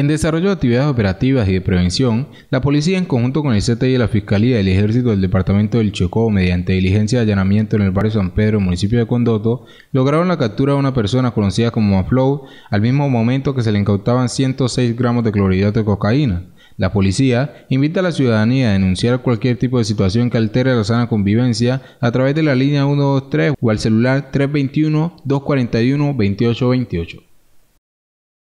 En desarrollo de actividades operativas y de prevención, la policía en conjunto con el CTI y la Fiscalía del Ejército del Departamento del Chocó, mediante diligencia de allanamiento en el barrio San Pedro, municipio de Condoto, lograron la captura de una persona conocida como Maflow, al mismo momento que se le incautaban 106 gramos de clorhidrato de cocaína. La policía invita a la ciudadanía a denunciar cualquier tipo de situación que altere la sana convivencia a través de la línea 123 o al celular 321-241-2828.